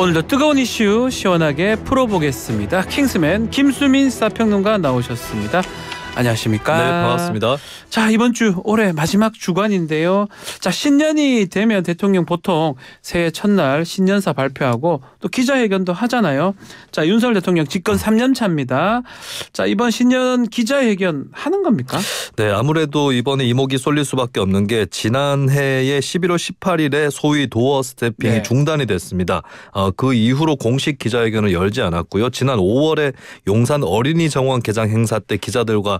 오늘도 뜨거운 이슈 시원하게 풀어보겠습니다. 킹스맨 김수민 사평론가 나오셨습니다. 안녕하십니까? 네, 반갑습니다. 자, 이번 주 올해 마지막 주간인데요. 자, 신년이 되면 대통령 보통 새해 첫날 신년사 발표하고 또 기자회견도 하잖아요. 자, 윤석열 대통령 집권 3년 차입니다. 자, 이번 신년 기자회견 하는 겁니까? 네, 아무래도 이번에 이목이 쏠릴 수밖에 없는 게 지난해에 11월 18일에 소위 도어 스태핑이 네. 중단이 됐습니다. 어, 그 이후로 공식 기자회견을 열지 않았고요. 지난 5월에 용산 어린이 정원 개장 행사 때 기자들과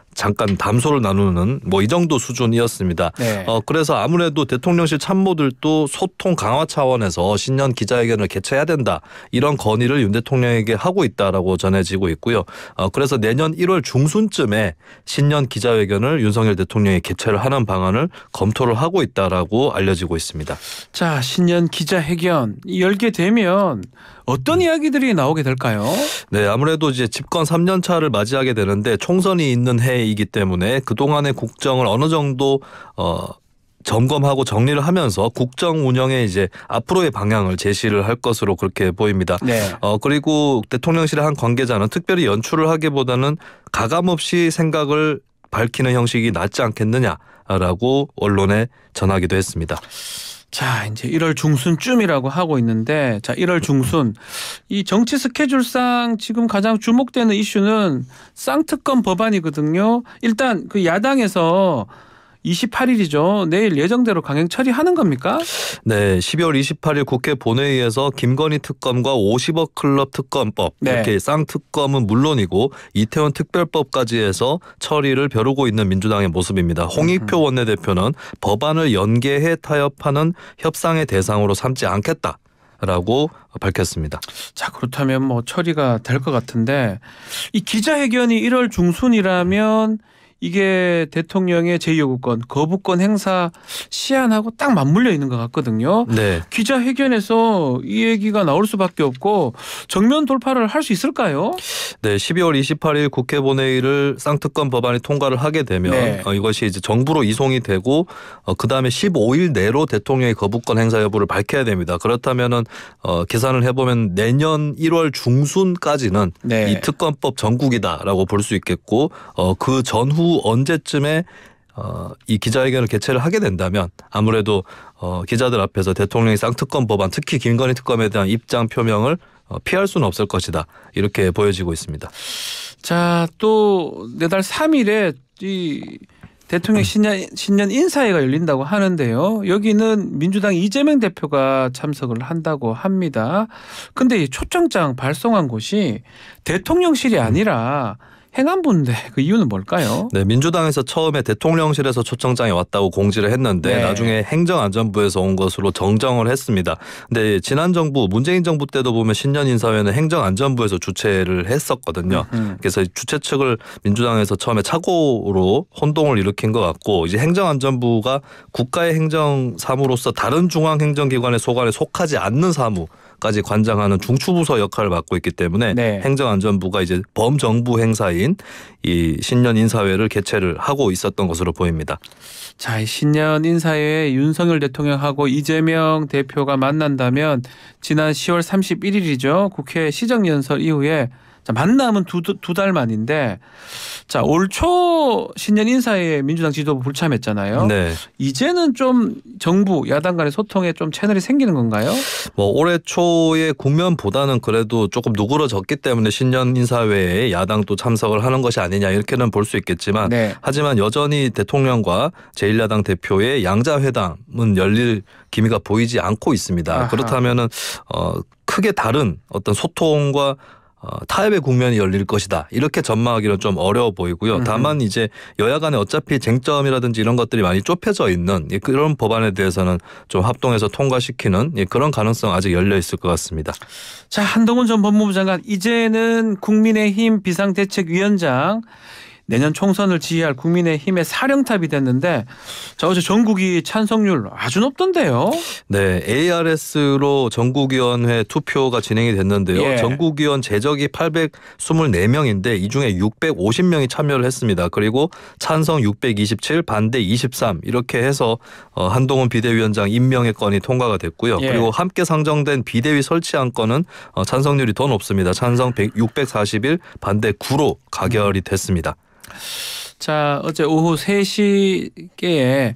잠깐 담소를 나누는 뭐 이 정도 수준이었습니다. 네. 어, 그래서 아무래도 대통령실 참모들도 소통 강화 차원에서 신년 기자회견을 개최해야 된다 이런 건의를 윤 대통령에게 하고 있다라고 전해지고 있고요. 어, 그래서 내년 1월 중순쯤에 신년 기자회견을 윤석열 대통령이 개최를 하는 방안을 검토를 하고 있다라고 알려지고 있습니다. 자 신년 기자회견 열게 되면 어떤 음. 이야기들이 나오게 될까요? 네 아무래도 이제 집권 3년 차를 맞이하게 되는데 총선이 있는 해 사이기 때문에 그동안의 국정을 어느 정도 어 점검하고 정리를 하면서 국정 운영에 이제 앞으로의 방향을 제시를 할 것으로 그렇게 보입니다. 네. 어 그리고 대통령실의 한 관계자는 특별히 연출을 하기보다는 가감 없이 생각을 밝히는 형식이 낫지 않겠느냐라고 언론에 전하기도 했습니다. 자, 이제 1월 중순쯤이라고 하고 있는데 자, 1월 중순 이 정치 스케줄상 지금 가장 주목되는 이슈는 쌍특검 법안이거든요. 일단 그 야당에서 28일이죠. 내일 예정대로 강행 처리하는 겁니까? 네, 12월 28일 국회 본회의에서 김건희 특검과 50억 클럽 특검법 네. 이렇게 쌍특검은 물론이고 이태원 특별법까지 해서 처리를 벼르고 있는 민주당의 모습입니다. 홍익표 음. 원내대표는 법안을 연계해 타협하는 협상의 대상으로 삼지 않겠다. 라고 밝혔습니다. 자 그렇다면 뭐 처리가 될 것 같은데 이 기자회견이 1월 중순이라면 이게 대통령의 제2요구권 거부권 행사 시안하고딱 맞물려 있는 것 같거든요. 네. 기자회견에서 이 얘기가 나올 수밖에 없고 정면 돌파를 할 수 있을까요? 네, 12월 28일 국회 본회의를 쌍특권 법안이 통과를 하게 되면 네. 어, 이것이 이제 정부로 이송이 되고 어, 그 다음에 15일 내로 대통령의 거부권 행사 여부를 밝혀야 됩니다. 그렇다면은 어, 계산을 해보면 내년 1월 중순까지는 네. 이특권법 전국이다라고 볼 수 있겠고 어, 그 전후 언제쯤에 어, 이 기자회견을 개최를 하게 된다면 아무래도 어, 기자들 앞에서 대통령이 쌍특검 법안 특히 김건희 특검에 대한 입장 표명을 어, 피할 수는 없을 것이다 이렇게 보여지고 있습니다. 자또 내달 3일에 이 대통령 신년, 신년 인사회가 열린다고 하는데요. 여기는 민주당 이재명 대표가 참석을 한다고 합니다. 근데 이 초청장 발송한 곳이 대통령실이 아니라 음. 행안부인데 그 이유는 뭘까요? 네, 민주당에서 처음에 대통령실에서 초청장이 왔다고 공지를 했는데 네. 나중에 행정안전부에서 온 것으로 정정을 했습니다. 근데 지난 정부 문재인 정부 때도 보면 신년 인사회는 행정안전부에서 주최를 했었거든요. 음흠. 음. 그래서 주최 측을 민주당에서 처음에 착오로 혼동을 일으킨 것 같고 이제 행정안전부가 국가의 행정사무로서 다른 중앙행정기관의 소관에 속하지 않는 사무 행사까지 관장하는 중추부서 역할을 맡고 있기 때문에 네. 행정안전부가 이제 범정부 행사인 이 신년 인사회를 개최를 하고 있었던 것으로 보입니다. 자, 신년 인사회에 윤석열 대통령하고 이재명 대표가 만난다면 지난 10월 31일이죠. 국회 시정연설 이후에 자, 만남은 두, 두달 만인데 자, 올 초 신년 인사에 민주당 지도부 불참했잖아요. 네. 이제는 좀 정부 야당 간의 소통에 좀 채널이 생기는 건가요? 뭐 올해 초의 국면보다는 그래도 조금 누그러졌기 때문에 신년 인사회에 야당도 참석을 하는 것이 아니냐 이렇게는 볼 수 있겠지만 네. 하지만 여전히 대통령과 제1야당 대표의 양자 회담은 열릴 기미가 보이지 않고 있습니다. 그렇다면은 어 크게 다른 어떤 소통과 어, 타협의 국면이 열릴 것이다 이렇게 전망하기는 좀 어려워 보이고요. 다만 이제 여야 간에 어차피 쟁점이라든지 이런 것들이 많이 좁혀져 있는 그런 법안에 대해서는 좀 합동해서 통과시키는 그런 가능성 아직 열려 있을 것 같습니다. 자 한동훈 전 법무부 장관 이제는 국민의힘 비상대책위원장 내년 총선을 지휘할 국민의힘의 사령탑이 됐는데 자 어제 전국이 찬성률 아주 높던데요. 네, ARS로 전국위원회 투표가 진행이 됐는데요. 예. 전국위원 제적이 824명인데 이 중에 650명이 참여를 했습니다. 그리고 찬성 627, 반대 23 이렇게 해서 어, 한동훈 비대위원장 임명의 건이 통과가 됐고요. 예. 그리고 함께 상정된 비대위 설치안 건은 어, 찬성률이 더 높습니다. 찬성 641, 반대 9로 가결이 됐습니다. 자, 어제 오후 3시께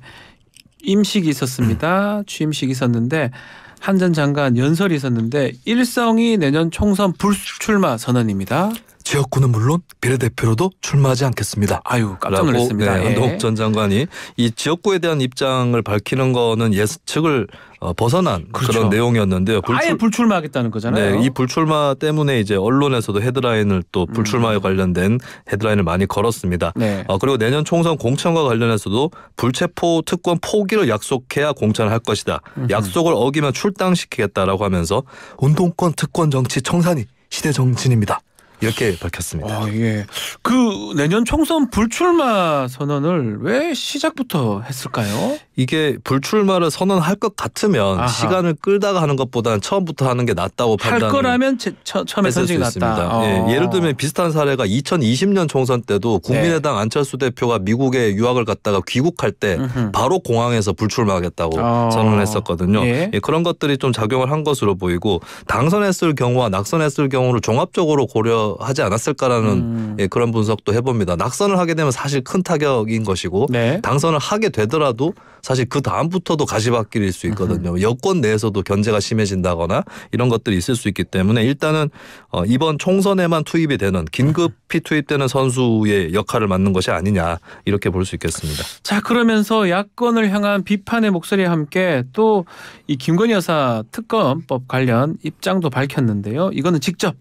임식이 있었습니다. 취임식이 있었는데 한전 장관 연설이 있었는데 일성이 내년 총선 불출마 선언입니다. 지역구는 물론 비례대표로도 출마하지 않겠습니다. 아유 깜짝 놀랐습니다. 네, 예. 한동욱 전 장관이 이 지역구에 대한 입장을 밝히는 거는 예측을 어, 벗어난 그렇죠. 그런 내용이었는데요. 불출... 아예 불출마하겠다는 거잖아요. 네, 이 불출마 때문에 이제 언론에서도 헤드라인을 또 음. 불출마에 음. 관련된 헤드라인을 많이 걸었습니다. 네. 어, 그리고 내년 총선 공천과 관련해서도 불체포 특권 포기를 약속해야 공천을 할 것이다. 음흠. 약속을 어기면 출당시키겠다라고 하면서 운동권 특권 정치 청산이 시대 정신입니다. 이렇게 밝혔습니다. 어, 예. 그 내년 총선 불출마 선언을 왜 시작부터 했을까요? 이게 불출마를 선언할 것 같으면 아하. 시간을 끌다가 하는 것보다는 처음부터 하는 게 낫다고 판단할 거라면 제, 처, 처음에 선정이 낫다. 예, 어. 예, 를 들면 비슷한 사례가 2020년 총선 때도 국민의당 네. 안철수 대표가 미국에 유학을 갔다가 귀국할 때 으흠. 바로 공항에서 불출마하겠다고 어. 선언했었거든요. 예. 예, 그런 것들이 좀 작용을 한 것으로 보이고 당선했을 경우와 낙선했을 경우를 종합적으로 고려하지 않았을까라는 음. 예, 그런 분석도 해봅니다. 낙선을 하게 되면 사실 큰 타격인 것이고 네. 당선을 하게 되더라도 사실 그 다음부터도 가시밭길일 수 있거든요. 여권 내에서도 견제가 심해진다거나 이런 것들이 있을 수 있기 때문에 일단은 어, 이번 총선에만 투입이 되는 긴급히 투입되는 선수의 역할을 맡는 것이 아니냐 이렇게 볼 수 있겠습니다. 자 그러면서 야권을 향한 비판의 목소리와 함께 또 이 김건희 여사 특검법 관련 입장도 밝혔는데요. 이거는 직접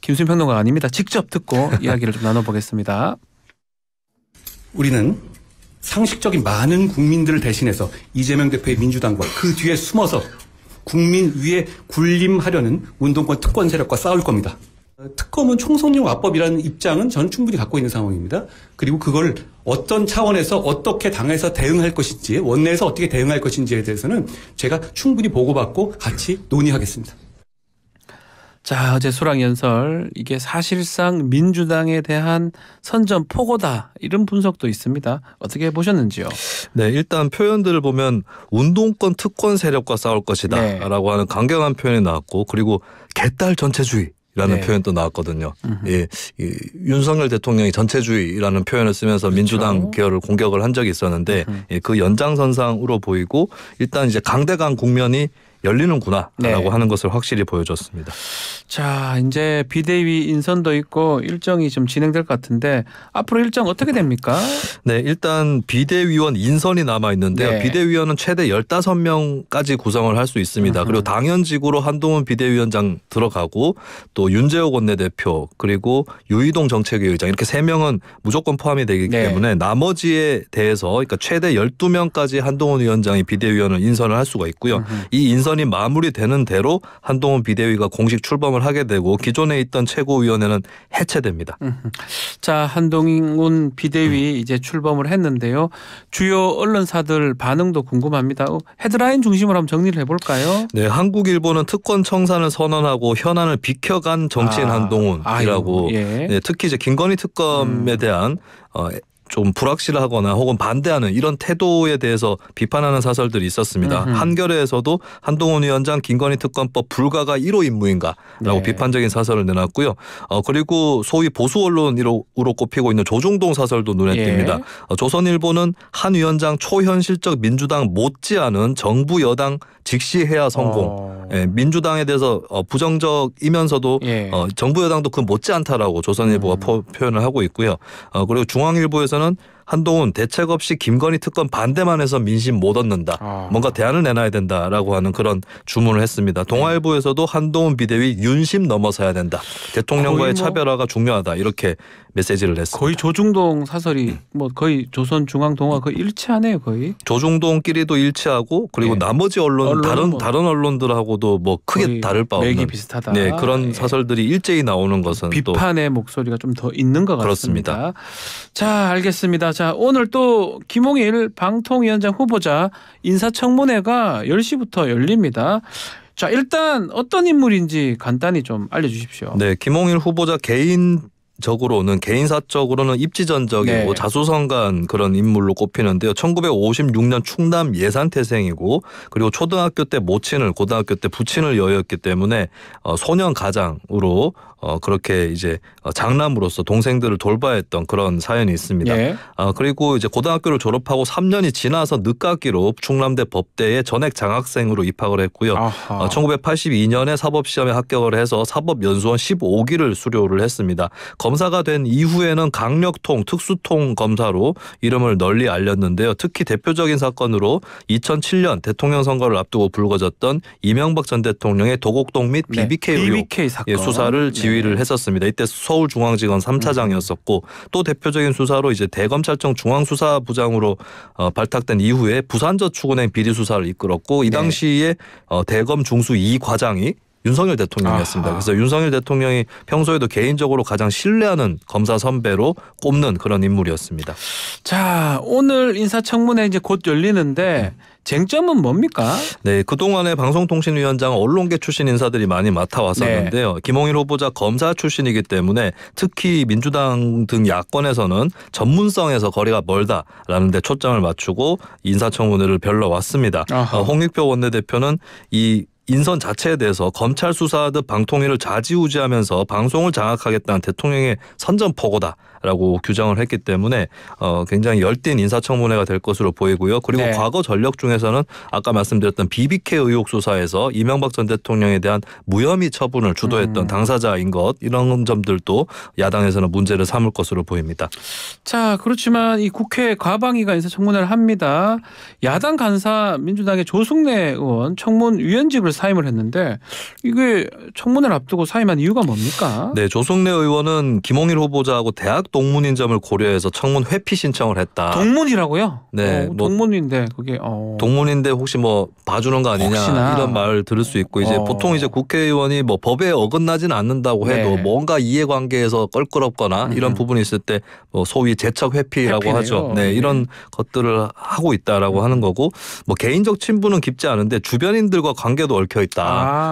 김수인 평론가 아닙니다. 직접 듣고 이야기를 좀 나눠보겠습니다. 우리는 상식적인 많은 국민들을 대신해서 이재명 대표의 민주당과 그 뒤에 숨어서 국민 위에 군림하려는 운동권 특권 세력과 싸울 겁니다. 특검은 총선용 압법이라는 입장은 저는 충분히 갖고 있는 상황입니다. 그리고 그걸 어떤 차원에서 어떻게 당해서 대응할 것인지 원내에서 어떻게 대응할 것인지에 대해서는 제가 충분히 보고받고 같이 논의하겠습니다. 자 어제 수락연설 이게 사실상 민주당에 대한 선전 포고다 이런 분석도 있습니다. 어떻게 보셨는지요? 네 일단 표현들을 보면 운동권 특권 세력과 싸울 것이다라고 네. 하는 강경한 표현이 나왔고 그리고 개딸 전체주의 라는 네. 표현도 나왔거든요. 예, 이, 윤석열 대통령이 전체주의라는 표현을 쓰면서 그렇죠. 민주당 계열을 공격을 한 적이 있었는데 예, 그 연장선상으로 보이고 일단 이제 강대강 국면이 열리는구나라고 네. 하는 것을 확실히 보여줬습니다. 자 이제 비대위 인선도 있고 일정이 좀 진행될 것 같은데 앞으로 일정 어떻게 됩니까? 네 일단 비대위원 인선이 남아 있는데요. 네. 비대위원은 최대 15명까지 구성을 할 수 있습니다. 그리고 당연직으로 한동훈 비대위원장 들어가고 또 윤재호 원내대표 그리고 유희동 정책위의장 이렇게 세명은 무조건 포함이 되기 네. 때문에 나머지에 대해서 그러니까 최대 12명까지 한동훈 위원장이 비대위원을 인선을 할 수가 있고요. 이 인선 인선이 마무리되는 대로 한동훈 비대위가 공식 출범을 하게 되고 기존에 있던 최고위원회는 해체됩니다. 자 한동훈 비대위 음. 이제 출범을 했는데요. 주요 언론사들 반응도 궁금합니다. 어, 헤드라인 중심으로 한번 정리를 해볼까요? 네, 한국일보는 특권 청산을 선언하고 현안을 비켜간 정치인 아, 한동훈이라고. 예. 네, 특히 이제 김건희 특검에 음. 대한 어, 좀 불확실하거나 혹은 반대하는 이런 태도에 대해서 비판하는 사설들이 있었습니다. 음흠. 한겨레에서도 한동훈 위원장 김건희 특검법 불가가 1호 임무인가라고 네. 비판적인 사설을 내놨고요. 어, 그리고 소위 보수 언론으로 꼽히고 있는 조중동 사설도 눈에 예. 띕니다. 어, 조선일보는 한 위원장 초현실적 민주당 못지않은 정부 여당 직시해야 성공. 어. 예, 민주당에 대해서 어, 부정적이면서도 예. 어, 정부 여당도 그 못지않다라고 조선일보가 음. 포, 표현을 하고 있고요. 어, 그리고 중앙일보에서 Samson'un 한동훈 대책 없이 김건희 특검 반대만 해서 민심 못 얻는다. 아. 뭔가 대안을 내놔야 된다라고 하는 그런 주문을 했습니다. 동아일보에서도 한동훈 비대위 윤심 넘어서야 된다. 대통령과의 뭐 차별화가 중요하다. 이렇게 메시지를 냈습니다. 거의 조중동 사설이 음. 뭐 거의 조선 중앙 동화 거의 일치하네요, 거의. 조중동끼리도 일치하고 그리고 네. 나머지 언론, 다른 뭐. 다른 언론들하고도 뭐 크게 다를 바 없는 비슷하다. 네, 그런 네. 사설들이 일제히 나오는 것은 비판의 목소리가 좀 더 있는 것 같습니다. 그렇습니다. 자, 알겠습니다. 자, 오늘 또 김홍일 방통위원장 후보자 인사청문회가 10시부터 열립니다. 자, 일단 어떤 인물인지 간단히 좀 알려 주십시오. 네, 김홍일 후보자 개인 적으로는 개인사적으로는 입지전적이고 네. 자수성가한 그런 인물로 꼽히는데요. 1956년 충남 예산 태생이고 그리고 초등학교 때 모친을 고등학교 때 부친을 여였기 때문에 어, 소년 가장으로 어, 그렇게 이제 어, 장남으로서 동생들을 돌봐야 했던 그런 사연이 있습니다. 예. 아, 그리고 이제 고등학교를 졸업하고 3년이 지나서 늦깎이로 충남대 법대에 전액 장학생으로 입학을 했고요. 아, 1982년에 어, 사법시험에 합격을 해서 사법연수원 15기를 수료를 했습니다. 검사가 된 이후에는 강력통, 특수통 검사로 이름을 널리 알렸는데요. 특히 대표적인 사건으로 2007년 대통령 선거를 앞두고 불거졌던 이명박 전 대통령의 도곡동 및 BBK, 네. BBK 예, 사건 수사를 네. 지휘를 했었습니다. 이때 서울중앙지검 3차장이었었고 또 대표적인 수사로 이제 대검찰청 중앙수사부장으로 어, 발탁된 이후에 부산저축은행 비리 수사를 이끌었고 이 네. 당시에 네. 어, 대검 중수 이 과장이 윤석열 대통령이었습니다. 아하. 그래서 윤석열 대통령이 평소에도 개인적으로 가장 신뢰하는 검사 선배로 꼽는 그런 인물이었습니다. 자, 오늘 인사청문회 이제 곧 열리는데 네. 쟁점은 뭡니까? 네, 그동안에 방송통신위원장 언론계 출신 인사들이 많이 맡아왔었는데요. 네. 김홍일 후보자 검사 출신이기 때문에 특히 민주당 등 야권에서는 전문성에서 거리가 멀다라는 데 초점을 맞추고 인사청문회를 별러 왔습니다. 아하. 어, 홍익표 원내대표는 이 인선 자체에 대해서 검찰 수사하듯 방통위를 좌지우지하면서 방송을 장악하겠다는 대통령의 선전포고다. 라고 규정을 했기 때문에 어, 굉장히 열띤 인사청문회가 될 것으로 보이고요. 그리고 네. 과거 전력 중에서는 아까 말씀드렸던 BBK 의혹 수사에서 이명박 전 대통령에 대한 무혐의 처분을 주도했던 음. 당사자인 것 이런 점들도 야당에서는 문제를 삼을 것으로 보입니다. 자 그렇지만 이 국회 과방위가 인사청문회를 합니다. 야당 간사 민주당의 조승래 의원 청문위원직을 사임을 했는데 이게 청문회를 앞두고 사임한 이유가 뭡니까? 네 조승래 의원은 김홍일 후보자하고 대학 동문인 점을 고려해서 청문 회피 신청을 했다. 동문이라고요? 네, 어, 뭐 동문인데 그게 어. 동문인데 혹시 뭐 봐주는 거 아니냐 혹시나. 이런 말을 들을 수 있고 이제 어. 보통 이제 국회의원이 뭐 법에 어긋나진 않는다고 네. 해도 네. 뭔가 이해관계에서 껄끄럽거나 음. 이런 부분이 있을 때 뭐 소위 재척 회피라고 회피네요. 하죠. 네, 네. 이런 것들을 하고 있다라고 음. 하는 거고 뭐 개인적 친분은 깊지 않은데 주변인들과 관계도 얽혀 있다.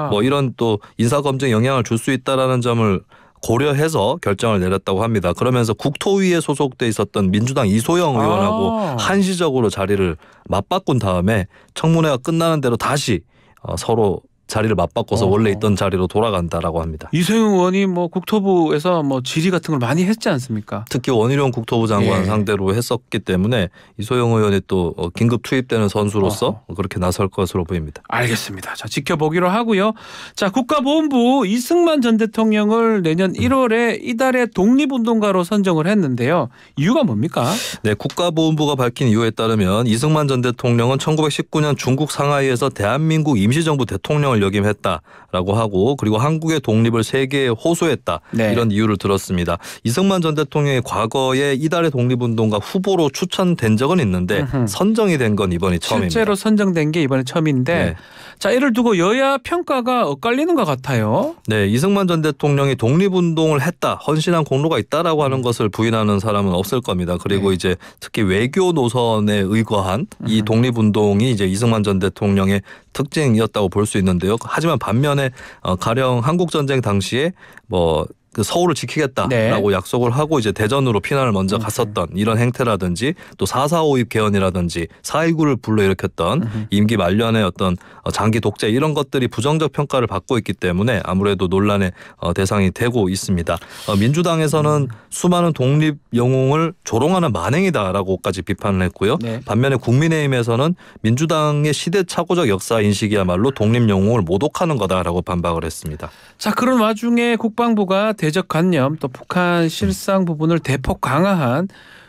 아. 뭐 이런 또 인사 검증 영향을 줄 수 있다라는 점을 고려해서 결정을 내렸다고 합니다. 그러면서 국토위에 소속돼 있었던 민주당 이소영 의원하고 아. 한시적으로 자리를 맞바꾼 다음에 청문회가 끝나는 대로 다시 어, 서로 자리를 맞바꿔서 어. 원래 있던 자리로 돌아간다라고 합니다. 이소영 의원이 뭐 국토부에서 뭐 질의 같은 걸 많이 했지 않습니까? 특히 원희룡 국토부 장관 예. 상대로 했었기 때문에 이소영 의원이 또 긴급 투입되는 선수로서 어 그렇게 나설 것으로 보입니다. 알겠습니다. 자 지켜보기로 하고요. 자 국가보훈부 이승만 전 대통령을 내년 1월에 음. 이달의 독립운동가로 선정을 했는데요. 이유가 뭡니까? 네, 국가보훈부가 밝힌 이유에 따르면 이승만 전 대통령은 1919년 중국 상하이에서 대한민국 임시정부 대통령을 역임했다라고 하고 그리고 한국의 독립을 세계에 호소했다 네. 이런 이유를 들었습니다. 이승만 전 대통령이 과거에 이달의 독립운동가 후보로 추천된 적은 있는데 으흠. 선정이 된 건 이번이 처음입니다. 실제로 선정된 게 이번이 처음인데 네. 자 이를 두고 여야 평가가 엇갈리는 것 같아요. 네, 이승만 전 대통령이 독립운동을 했다 헌신한 공로가 있다라고 하는 것을 부인하는 사람은 없을 겁니다. 그리고 네. 이제 특히 외교 노선에 의거한 이 독립운동이 이제 이승만 전 대통령의 특징이었다고 볼 수 있는데요. 하지만 반면에 어, 가령 한국 전쟁 당시에 뭐그 서울을 지키겠다라고 네. 약속을 하고 이제 대전으로 피난을 먼저 음. 갔었던 이런 행태라든지 또사사오입 개헌이라든지 사1 9를 불러일으켰던 임기 말년의 어떤 장기 독재 이런 것들이 부정적 평가를 받고 있기 때문에 아무래도 논란의 어, 대상이 되고 있습니다. 어, 민주당에서는 음. 수많은 독립 영웅을 조롱하는 만행이다라고까지 비판을 했고요. 네. 반면에 국민의힘에서는 민주당의 시대착오적 역사 인식이야말로 독립 영웅을 모독하는 거다라고 반박을 했습니다. 자 그런 와중에 국방부가 대적관념 또 북한 실상 부분을 대폭 강화한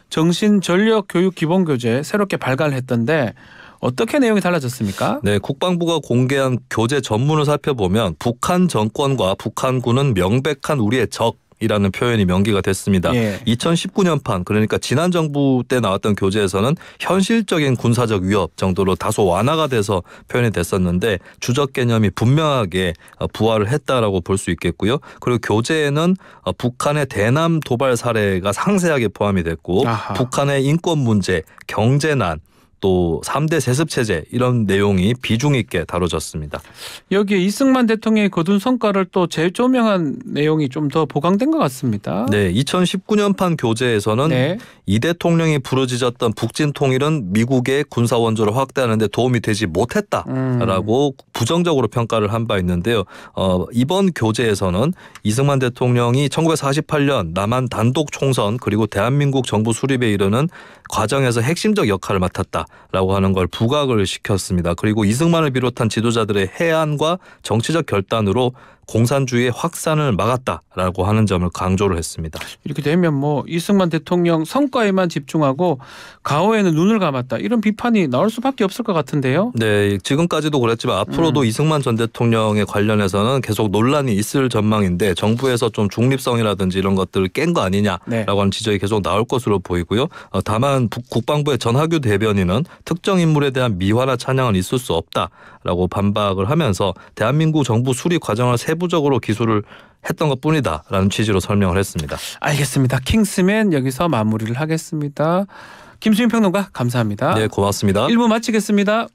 정신 전력 교육 기본 교재 새롭게 발간했던데 을 어떻게 내용이 달라졌습니까? 네, 국방부가 공개한 교재 전문을 살펴보면 북한 정권과 북한군은 명백한 우리의 적 이라는 표현이 명기가 됐습니다. 예. 2019년판 그러니까 지난 정부 때 나왔던 교재에서는 현실적인 군사적 위협 정도로 다소 완화가 돼서 표현이 됐었는데 주적 개념이 분명하게 어, 부활을 했다라고 볼 수 있겠고요. 그리고 교재에는 어, 북한의 대남 도발 사례가 상세하게 포함이 됐고 아하. 북한의 인권 문제, 경제난 또 3대 세습 체제 이런 내용이 비중 있게 다뤄졌습니다. 여기에 이승만 대통령이 거둔 성과를 또 재조명한 내용이 좀 더 보강된 것 같습니다. 네, 2019년판 교재에서는 네. 이 대통령이 부르짖었던 북진 통일은 미국의 군사 원조를 확대하는 데 도움이 되지 못했다라고 음. 부정적으로 평가를 한 바 있는데요. 어, 이번 교재에서는 이승만 대통령이 1948년 남한 단독 총선 그리고 대한민국 정부 수립에 이르는 과정에서 핵심적 역할을 맡았다. 라고 하는 걸 부각을 시켰습니다. 그리고 이승만을 비롯한 지도자들의 해안과 정치적 결단으로 공산주의 확산을 막았다라고 하는 점을 강조를 했습니다. 이렇게 되면 뭐 이승만 대통령 성과에만 집중하고 가오에는 눈을 감았다 이런 비판이 나올 수밖에 없을 것 같은데요. 네, 지금까지도 그랬지만 앞으로도 음. 이승만 전 대통령에 관련해서는 계속 논란이 있을 전망인데 정부에서 좀 중립성이라든지 이런 것들을 깬 거 아니냐라고 네. 하는 지적이 계속 나올 것으로 보이고요. 어, 다만 국방부의 전하규 대변인은 특정 인물에 대한 미화나 찬양은 있을 수 없다라고 반박을 하면서 대한민국 정부 수립 과정을 세 세부적으로 기술을 했던 것 뿐이다라는 취지로 설명을 했습니다. 알겠습니다. 킹스맨 여기서 마무리를 하겠습니다. 김수인 평론가 감사합니다. 네, 고맙습니다. 1부 마치겠습니다.